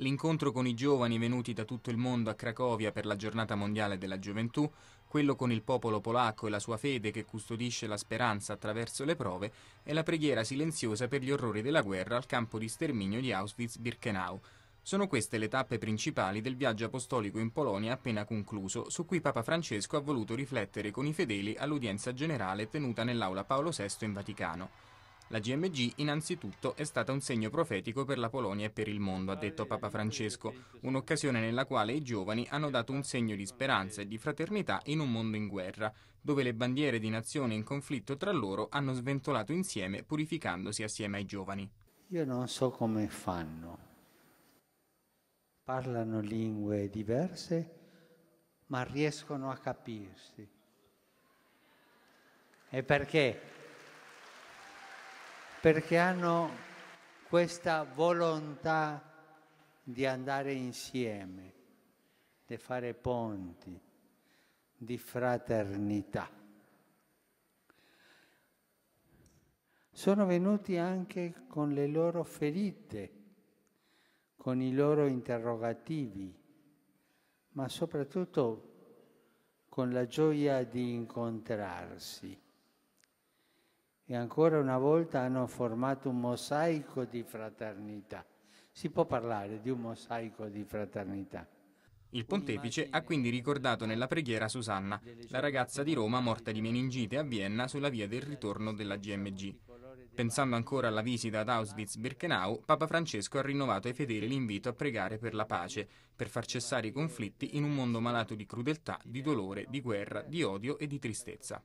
L'incontro con i giovani venuti da tutto il mondo a Cracovia per la giornata mondiale della gioventù, quello con il popolo polacco e la sua fede che custodisce la speranza attraverso le prove, e la preghiera silenziosa per gli orrori della guerra al campo di sterminio di Auschwitz-Birkenau. Sono queste le tappe principali del viaggio apostolico in Polonia appena concluso, su cui Papa Francesco ha voluto riflettere con i fedeli all'udienza generale tenuta nell'aula Paolo VI in Vaticano. La GMG innanzitutto è stata un segno profetico per la Polonia e per il mondo, ha detto Papa Francesco, un'occasione nella quale i giovani hanno dato un segno di speranza e di fraternità in un mondo in guerra, dove le bandiere di nazioni in conflitto tra loro hanno sventolato insieme, purificandosi assieme ai giovani. Io non so come fanno. Parlano lingue diverse, ma riescono a capirsi. E perché? perché hanno questa volontà di andare insieme, di fare ponti, di fraternità. Sono venuti anche con le loro ferite, con i loro interrogativi, ma soprattutto con la gioia di incontrarsi e ancora una volta hanno formato un mosaico di fraternità. Si può parlare di un mosaico di fraternità. Il pontefice ha quindi ricordato nella preghiera Susanna, la ragazza di Roma morta di meningite a Vienna sulla via del ritorno della GMG. Pensando ancora alla visita ad Auschwitz-Birkenau, Papa Francesco ha rinnovato ai fedeli l'invito a pregare per la pace, per far cessare i conflitti in un mondo malato di crudeltà, di dolore, di guerra, di odio e di tristezza.